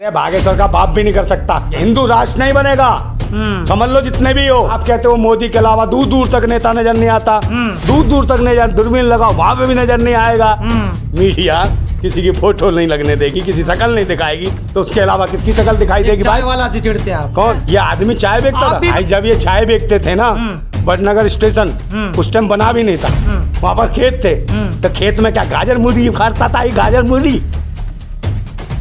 अरे बागेश्वर का बाप भी नहीं कर सकता हिंदू राष्ट्र नहीं बनेगा हम्म। समझ लो जितने भी हो आप कहते हो मोदी के अलावा दूर दूर तक नेता नजर नहीं आता हम्म। दूर दूर तक नजर दूरबीन लगाओ वहां पे भी नजर नहीं आएगा हम्म। मीडिया किसी की फोटो नहीं लगने देगी किसी शकल नहीं दिखाएगी तो उसके अलावा किसकी शकल दिखाई देगी भाई वाला से चिड़ते आप कौन ये आदमी चाय बेचता था भाई जब ये चाय बेचते थे ना बटनगर स्टेशन उस टाइम बना भी नहीं था वहाँ पर खेत थे तो खेत में क्या गाजर मूली उखाड़ता था ये गाजर मूली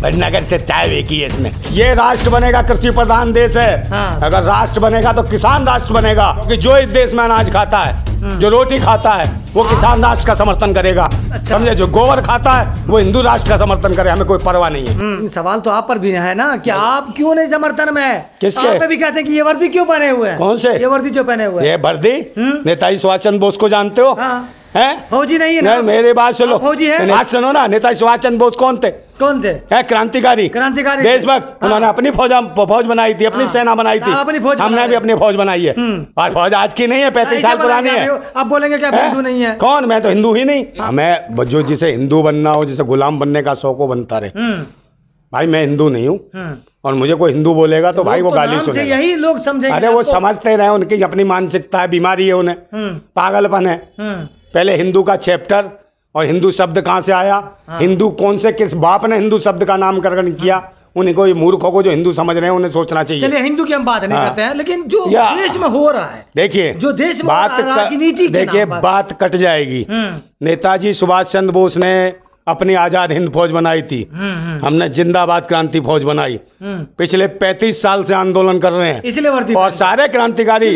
नगर से चाय बेकी है इसमें ये राष्ट्र बनेगा कृषि प्रधान देश है हाँ। अगर राष्ट्र बनेगा तो किसान राष्ट्र बनेगा क्योंकि जो इस देश में अनाज खाता है हाँ। जो रोटी खाता है वो किसान राष्ट्र का समर्थन करेगा अच्छा। समझे जो गोबर खाता है वो हिंदू राष्ट्र का समर्थन करे हमें कोई परवाह नहीं है हम्म, सवाल तो आप पर भी है ना कि आप क्यों नहीं समर्थन में किसके आप भी कहते हैं कि ये वर्दी क्यों पहने हुए हैं कौन से ये वर्दी जो पहने हुए ये वर्दी हम्म। नेताजी सुभाष चंद्र बोस को जानते हो हाँ। है फौजी नहीं है ना मेरे बात सुनो फौजी है बात सुनो ना नेता सुभाष चंद्र बोस कौन थे कौन थे है क्रांतिकारी क्रांतिकारी देशभक्त हाँ। उन्होंने अपनी फौज फौज बनाई थी अपनी हाँ। सेना बनाई थी हाँ, अपनी फौज हमने भी अपनी फौज बनाई है हम्म। और फौज आज की नहीं है पैंतीस साल पुरानी है अब बोलेंगे क्या हिंदू नहीं है कौन मैं तो हिंदू ही नहीं हमें हाँ। जो जिसे हिंदू बनना हो जिसे गुलाम बनने का शौक हो बनता रहे हम्म। भाई मैं हिंदू नहीं हूँ हम्म। और मुझे कोई हिंदू बोलेगा तो भाई वो तो गाली सुने यही लोग समझे अरे वो समझते रहे उनकी अपनी मानसिकता है बीमारी है उन्हें पागलपन है पहले हिंदू का चैप्टर और हिंदू शब्द कहाँ से आया हाँ। हिंदू कौन से किस बाप ने हिंदू शब्द का नामकरण किया हाँ। उन्हीं को मूर्खों को जो हिंदू समझ रहे हैं उन्हें सोचना चाहिए चलिए हिंदू की हम बात नहीं हाँ। करते हैं लेकिन जो देश में हो रहा है देखिए जो देश में बात राजनीति देखिए बात कट जाएगी हम्म। नेताजी सुभाष चंद्र बोस ने अपनी आजाद हिंद फौज बनाई थी हम्म, हम्म। हमने जिंदाबाद क्रांति फौज बनाई हम्म। पिछले 35 साल से आंदोलन कर रहे हैं इसलिए वर्दी और सारे क्रांतिकारी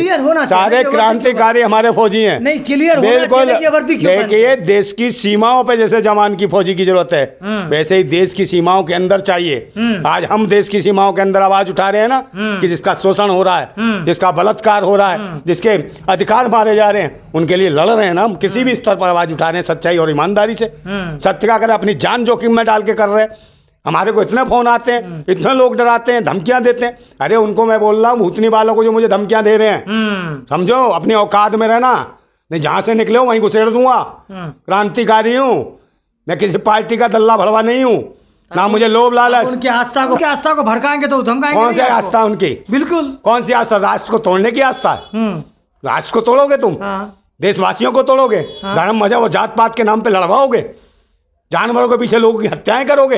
सारे क्रांतिकारी हमारे फौजी हैं नहीं क्लियर बिल्कुल देखिए देश की सीमाओं पे जैसे जवान की फौजी की जरूरत है वैसे ही देश की सीमाओं के अंदर चाहिए आज हम देश की सीमाओं के अंदर आवाज उठा रहे हैं ना कि जिसका शोषण हो रहा है जिसका बलात्कार हो रहा है जिसके अधिकार मारे जा रहे हैं उनके लिए लड़ रहे हैं ना हम किसी भी स्तर पर आवाज उठा रहे हैं सच्चाई और ईमानदारी से सत्य का करें अपनी जान जोखिम में डाल के कर रहे हमारे को इतने फ़ोन आते हैं हम्म। इतने लोग डराते हैं धमकियां देते हैं अरे उनको मैं बोल रहा हूँ भूतनी वालों को जो मुझे धमकियां दे रहे हैं हम्म। समझो अपने औकात में रहना नहीं जहां से निकले हो वहीं घुसेड़ दूंगा हम्म। क्रांतिकारी हूँ मैं किसी पार्टी का दल्ला भरवा नहीं हूँ ना मुझे लोभ लालच उनकी आस्था को आस्था को भड़काएंगे तो धमकाएंगे कौन सी आस्था उनकी बिल्कुल कौन सी आस्था राष्ट्र को तोड़ने की आस्था राष्ट्र को तोड़ोगे तुम हाँ। देशवासियों को तोड़ोगे हाँ। धर्म मजा वो जात पात के नाम पे लड़वाओगे जानवरों के पीछे लोगों की हत्याएं करोगे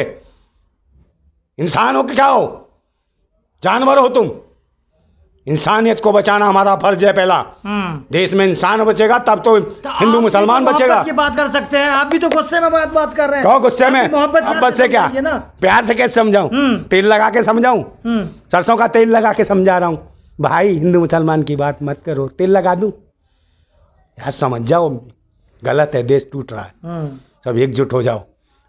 इंसान हो कि क्या हो जानवर हो तुम इंसानियत को बचाना हमारा फर्ज है पहला हम्म। देश में इंसान बचेगा तब तो, तो हिंदू मुसलमान बचेगा की बात कर सकते हैं आप भी तो गुस्से में बात बात कर रहे हैं गुस्से में मोहब्बत से क्या प्यार से कैसे समझाऊ हम्म। तेल लगा के समझाऊ हम्म। सरसों का तेल लगा के समझा रहा हूँ भाई हिंदू मुसलमान की बात मत करो तेल लगा दू यार समझ जाओ गलत है देश टूट रहा है सब एकजुट हो जाओ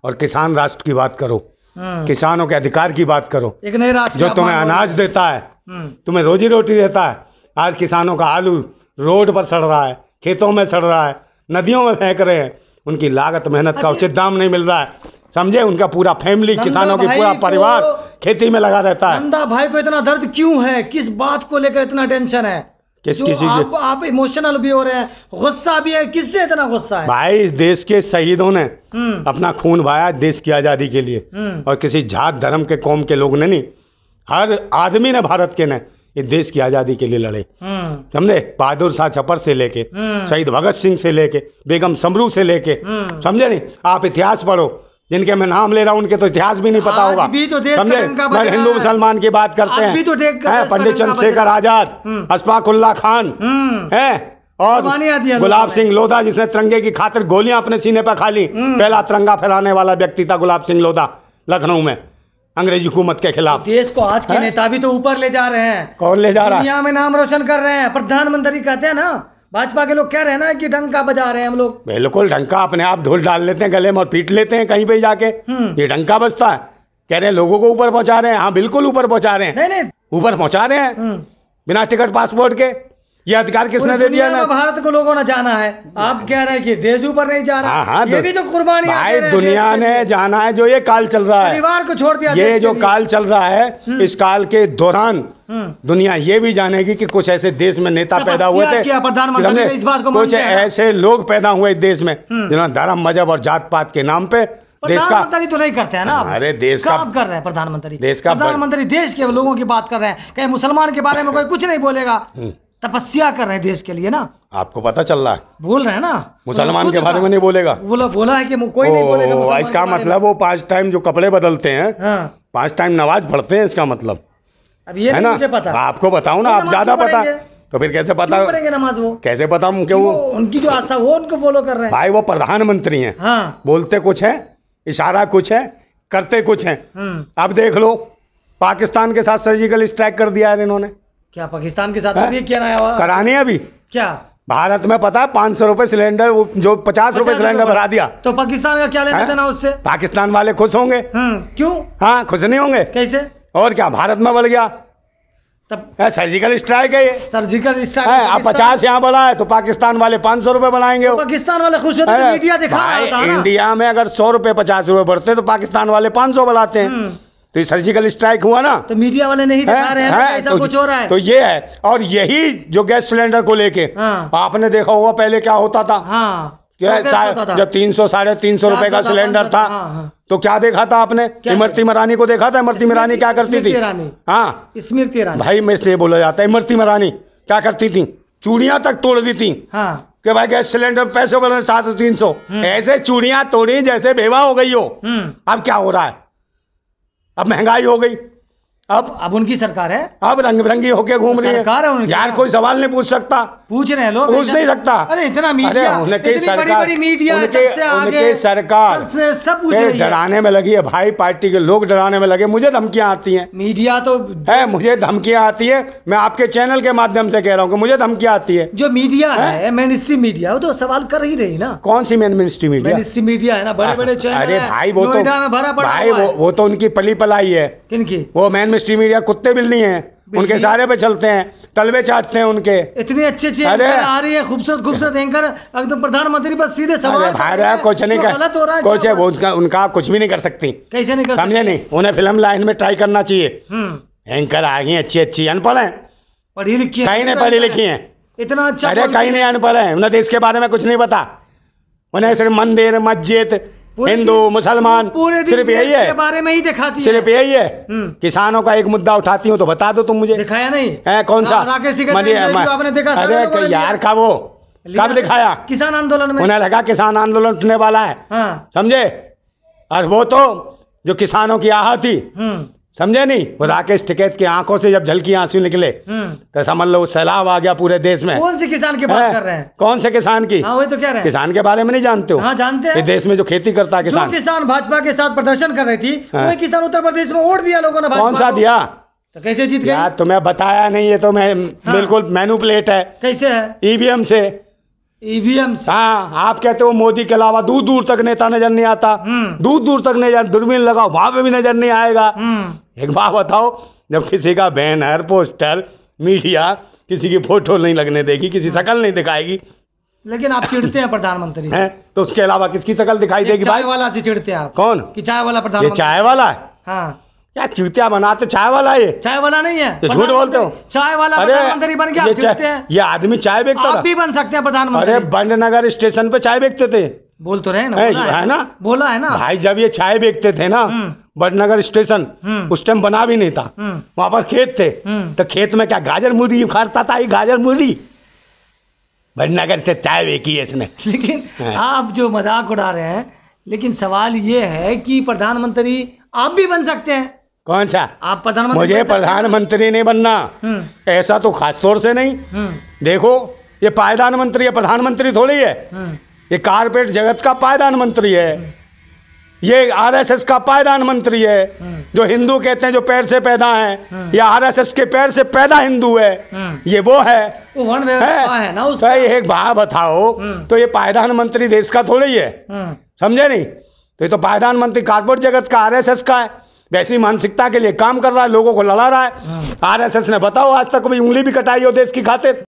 और किसान राष्ट्र की बात करो हाँ। किसानों के अधिकार की बात करो एक नए राष्ट्र जो तुम्हें अनाज देता है हाँ। तुम्हें रोजी रोटी देता है आज किसानों का आलू रोड पर सड़ रहा है खेतों में सड़ रहा है नदियों में फेंक रहे हैं उनकी लागत मेहनत का अच्छा। उचित दाम नहीं मिल रहा है समझे उनका पूरा फैमिली किसानों की पूरा परिवार खेती में लगा रहता है भाई को इतना दर्द क्यों है किस बात को लेकर इतना टेंशन है किस किसी आप, आप इमोशनल भी हो रहे हैं गुस्सा भी है किससे इतना गुस्सा है भाई इस देश के शहीदों ने हम्म। अपना खून बहाया देश की आज़ादी के लिए हम्म। और किसी जात धर्म के कौम के लोग ने नहीं हर आदमी ने भारत के ने इस देश की आज़ादी के लिए लड़े हम्म। समझे बहादुर शाह छपर से लेके शहीद भगत सिंह से लेके बेगम समरू से लेके समझे नहीं आप इतिहास पढ़ो जिनके मैं नाम ले रहा हूँ उनके तो इतिहास भी नहीं पता होगा तो समझे मैं हिंदू मुसलमान की बात करते हैं तो है, पंडित चंद्रशेखर आजाद हम्म। अशफाकुल्ला खान हम्म। है और गुलाब सिंह लोधा जिसने तिरंगे की खातिर गोलियां अपने सीने पर खा ली हम्म। पहला तिरंगा फैलाने वाला व्यक्ति था गुलाब सिंह लोधा लखनऊ में अंग्रेजी हुकूमत के खिलाफ देश को आज के नेता भी तो ऊपर ले जा रहे हैं कौन ले जा रहा है यहाँ में नाम रोशन कर रहे हैं प्रधानमंत्री कहते हैं ना भाजपा के लोग कह रहे हैं ना कि डंका बजा रहे हैं हम लोग बिल्कुल डंका अपने आप ढोल डाल लेते हैं गले में और पीट लेते हैं कहीं पे जाके हम्म। ये डंका बजता है कह रहे हैं लोगों को ऊपर पहुंचा रहे हैं हाँ बिल्कुल ऊपर पहुंचा रहे हैं नहीं नहीं ऊपर पहुंचा रहे हैं हम्म। बिना टिकट पासपोर्ट के ये अधिकार किसने दे दिया ना भारत को लोगों ने जाना है आप हाँ। कह रहे हैं कि देश ऊपर नहीं जाना रहा हाँ, हाँ ये तो भी तो कुर्बानी भाई दुनिया ने जाना है जो ये काल चल रहा है परिवार को छोड़ दिया ये जो काल चल रहा है हम्म। इस काल के दौरान हम्म। दुनिया ये भी जानेगी कि कुछ ऐसे देश में नेता पैदा हुए थे प्रधानमंत्री इस बात को कुछ ऐसे लोग पैदा हुए देश में हम्म। जिन्होंने धर्म मजहब और जात पात के नाम पे देश का तो नहीं करते हैं ना अरे देश का कर रहे हैं प्रधानमंत्री देश का प्रधानमंत्री देश के लोगों की बात कर रहे हैं कहीं मुसलमान के बारे में कोई कुछ नहीं बोलेगा तपस्या कर रहे हैं देश के लिए ना आपको पता चल रहा है बोल रहे हैं ना मुसलमान के बारे में नहीं बोलेगा बोला बोला है कि कोई नहीं बोलेगा इसका मतलब वो पांच टाइम जो कपड़े बदलते हैं हाँ। पांच टाइम नमाज पढ़ते हैं इसका मतलब अब ये है ना पता आपको बताओ ना आप ज्यादा पता तो फिर कैसे पता नमाज वो कैसे पता क्यों वो उनकी जो आस्था वो उनको फॉलो कर रहे हैं भाई वो प्रधानमंत्री है हाँ। बोलते कुछ है इशारा कुछ है करते कुछ है अब हम्म। देख लो पाकिस्तान के साथ सर्जिकल स्ट्राइक कर दिया है इन्होंने क्या पाकिस्तान के साथ अभी क्या नया हुआ कराने अभी क्या भारत में पता है पांच सौ रुपये सिलेंडर जो पचास रुपए सिलेंडर भरा दिया तो पाकिस्तान का क्या लेना देना उससे पाकिस्तान वाले खुश होंगे हाँ, क्यों हाँ खुश नहीं होंगे कैसे और क्या भारत में बढ़ गया तब सर्जिकल स्ट्राइक है ये सर्जिकल स्ट्राइक आप पचास यहाँ बढ़ा है तो पाकिस्तान वाले पांच सौ रुपए बढ़ाएंगे तो पाकिस्तान वाले खुश होते मीडिया तो दिखा रहा होता इंडिया में अगर सौ रुपए पचास रुपए बढ़ते तो पाकिस्तान वाले पांच सौ बढ़ाते हैं हम्म। तो ये सर्जिकल स्ट्राइक हुआ ना तो मीडिया वाले नहीं दिखा रहे हैं है, ऐसा तो, कुछ हो रहा है तो ये है और यही जो गैस सिलेंडर को लेके हाँ। आपने देखा होगा पहले क्या होता था हाँ तो जब तीन सौ साढ़े तीन सौ रुपए का सिलेंडर था हाँ, हाँ। तो क्या देखा था आपने इमरती मरानी को देखा था इमरती मरानी क्या करती थी हाँ स्मृति भाई मैं से बोला जाता है इमरती मरानी क्या करती थी चूड़िया तक तोड़ दी थी हाँ। कि भाई गैस सिलेंडर पैसे बदल सात तीन सौ हम्म। ऐसे चूड़िया तोड़ी जैसे बेवा हो गई हो हम्म। अब क्या हो रहा है अब महंगाई हो गई अब अब उनकी सरकार है अब रंग बिरंगी होके घूम रही है सरकार है उनकी यार हाँ। कोई सवाल नहीं पूछ सकता पूछ रहे लोग पूछ नहीं सकता अरे इतना मीडिया उनके सरकार बड़ी मीडिया सरकार सब कुछ डराने में लगी है भाई पार्टी के लोग डराने में लगे मुझे धमकियां आती हैं मीडिया तो है मुझे धमकियां आती है मैं आपके चैनल के माध्यम से कह रहा हूँ मुझे धमकियां आती है जो मीडिया है मेन स्ट्रीम मीडिया वो तो सवाल कर ही रही ना कौन सी main ministry media ministry media है ना बड़े बड़े चैनल अरे भाई वो तो भाई वो तो उनकी पली पलाई है किनकी वो मैन मिस्ट्री मीडिया कुत्ते बिल्ली हैं उनके सारे पे चलते हैं तलवे चाटते हैं उनके इतनी अच्छी अच्छी अरे आ रही है खूबसूरत खूबसूरत एंकर एकदम प्रधानमंत्री पर सीधे सवाल अरे भाई रहा कुछ नहीं कर कुछ है वो उनका उनका कुछ भी नहीं कर सकती कैसे नहीं कर समझे नहीं उन्हें फिल्म लाइन में ट्राई करना चाहिए हम्म। एंकर आ गई अच्छी अच्छी अनपढ़ है पढ़ी लिखी कहीं नहीं पढ़ी अच्छा लिखी है इतना अच्छा अरे कहीं नहीं अनपढ़ है उन्हें देश तो के बारे में कुछ नहीं पता उन्हें सिर्फ मंदिर मस्जिद हिंदू मुसलमान पूरे सिर्फ यही है बारे में ही दिखाती सिर्फ यही है हम्म। किसानों का एक मुद्दा उठाती हूँ तो बता दो तुम मुझे दिखाया नहीं है कौन सा आपने देखा अरे यार का वो कब दिखाया किसान आंदोलन में उन्हें लगा किसान आंदोलन उठने वाला है हाँ। समझे और वो तो जो किसानों की आह थी हम्म। समझे नहीं वो राकेश टिकैत की आंखों से जब झलकी आंसू निकले हम्म। तो समझ लो सैलाब आ गया पूरे देश में कौन से किसान की बात कर रहे हैं कौन से किसान की हाँ, वही तो कह रहे हैं किसान के बारे में नहीं जानते हो हाँ, जानते हैं देश में जो खेती करता है किसान किसान भाजपा के साथ प्रदर्शन कर रही थी हाँ। वही किसान उत्तर प्रदेश में वोट दिया लोगों ने कौन सा दिया तो कैसे जीत गया तुम्हें तो बताया नहीं ये तो मैं हाँ। बिल्कुल मेनू प्लेट है कैसे है ईवीएम से ईवीएम e हाँ आप कहते हो मोदी के अलावा दूर दूर तक नेता नजर नहीं आता हम्म। दूर दूर तक नहीं दूरबीन लगाओ वहां पर भी नजर नहीं आएगा हम्म। एक बात बताओ जब किसी का बैनर पोस्टर मीडिया किसी की फोटो नहीं लगने देगी किसी हाँ। शकल नहीं दिखाएगी लेकिन आप चिढ़ते हैं प्रधानमंत्री है तो उसके अलावा किसकी शकल दिखाई देगी चाय वाला से चिढ़ते हैं आप कौन कि चाय वाला प्रधानमंत्री चाय वाला है हाँ क्या चूतिया बनाते चाय वाला ये चाय वाला नहीं है तो झूठ बोलते हो चाय वाला प्रधानमंत्री बन गया चूते ये आदमी चाय बेचता आप भी बन सकते हैं प्रधानमंत्री अरे बंडनगर स्टेशन पे चाय बेचते थे बोल तो रहे ना बोला है, है ना बोला है ना भाई जब ये चाय बेचते थे ना हम्म। बटनगर स्टेशन हम्म। उस टाइम बना भी नहीं था हम्म। वहां पर खेत थे तो खेत में क्या गाजर मूली उखाड़ता था ये गाजर मूली बटनगर से चाय बेची है इसने लेकिन आप जो मजाक उड़ा रहे हैं लेकिन सवाल ये है कि प्रधानमंत्री आप भी बन सकते हैं कौन सा आप प्रधानमंत्री मुझे प्रधानमंत्री नहीं बनना हम्म। ऐसा तो खास तौर से नहीं हम्म। देखो ये पायदान मंत्री है प्रधानमंत्री थोड़ी है हम्म। ये कारपेट जगत का पायदान मंत्री है ये आरएसएस का पायदान मंत्री है जो हिंदू कहते हैं जो पैर से पैदा है या आरएसएस के पैर से पैदा हिंदू है ये वो है, है? है ना तो ये एक भाव बताओ तो ये पायदान मंत्री देश का थोड़ा ही है समझे नहीं तो ये तो पायदान मंत्री कारपोरेट जगत का आरएसएस का है वैसी मानसिकता के लिए काम कर रहा है लोगों को लड़ा रहा है हाँ। आरएसएस ने बताओ आज तक भी उंगली भी कटाई हो देश की खातिर